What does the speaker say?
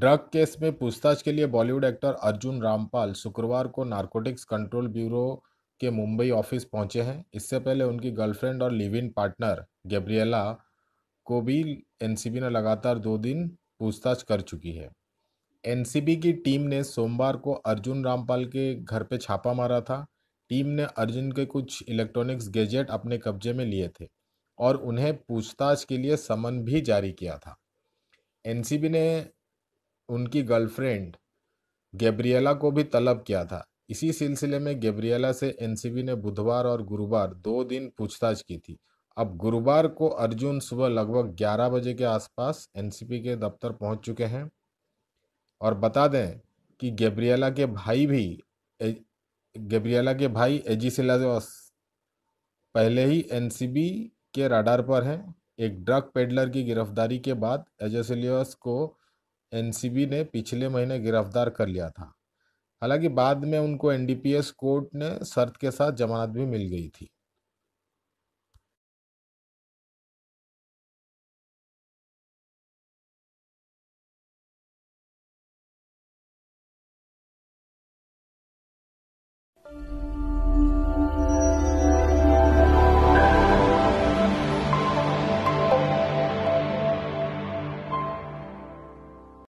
drug case में पूछताछ के लिए बॉलीवुड एक्टर अर्जुन रामपाल शुक्रवार को नारकोटिक्स कंट्रोल ब्यूरो के मुंबई ऑफिस पहुंचे हैं इससे पहले उनकी गर्लफ्रेंड और लिव इन पार्टनर गैब्रियला को भी एनसीबी ने लगातार दो दिन पूछताछ कर चुकी है एनसीबी की टीम ने सोमवार को अर्जुन रामपाल के घर पर छापा मारा था टीम ने अर्जुन के कुछ इलेक्ट्रॉनिक्स गैजेट अपने कब्जे में लिए थे और उन्हें पूछताछ के लिए समन भी जारी किया था एनसीबी ने उनकी गर्लफ्रेंड गैब्रियला को भी तलब किया था इसी सिलसिले में गैब्रियला से एनसीबी ने बुधवार और गुरुवार दो दिन पूछताछ की थी अब गुरुवार को अर्जुन सुबह लगभग 11 बजे के आसपास एनसीपी के दफ्तर पहुंच चुके हैं और बता दें कि गैब्रियला के भाई भी गैब्रियला के भाई एजी सिलाजोस पहले ही एनसीबी के राडार पर हैं एक ड्रग पेडलर की गिरफ्तारी के बाद एजेसिलियस को एनसीबी ने पिछले महीने गिरफ्तार कर लिया था हालांकि बाद में उनको एनडीपीएस कोर्ट ने शर्त के साथ जमानत भी मिल गई थी